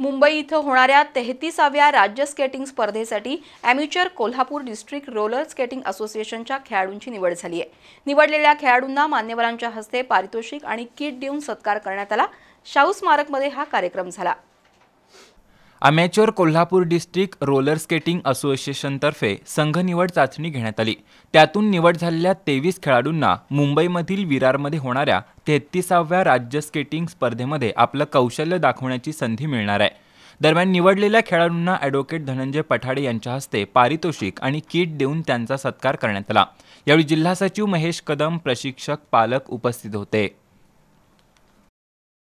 मुंबई इथं होणाऱ्या तेहतीसाव्या राज्य स्केटिंग स्पर्धेसाठी amateur Kolhapur district roller skating असोसिएशनच्या खेळाडूंची निवड झाली आहे निवडलेल्या खेळाडूंना मान्यवरांच्या हस्ते पारितोषिक आणि किट देऊन सत्कार करण्यात आला शाहू स्मारकमध्ये हा कार्यक्रम झाला amateur Kolhapur district roller skating असोसिएशनतर्फे संघनिवड चाचणी घेण्यात आली त्यातून निवड झालेल्या तेवीस खेळाडूंना मुंबईमधील विरारमध्ये होणाऱ्या तेहत्तीसाव्या राज्य स्केटिंग स्पर्धेमध्ये आपलं कौशल्य दाखवण्याची संधी मिळणार आहे दरम्यान निवडलेल्या खेळाडूंना ॲडव्होकेट धनंजय पठाडे यांच्या हस्ते पारितोषिक आणि किट देऊन त्यांचा सत्कार करण्यात आला यावेळी जिल्हा सचिव महेश कदम प्रशिक्षक पालक उपस्थित होते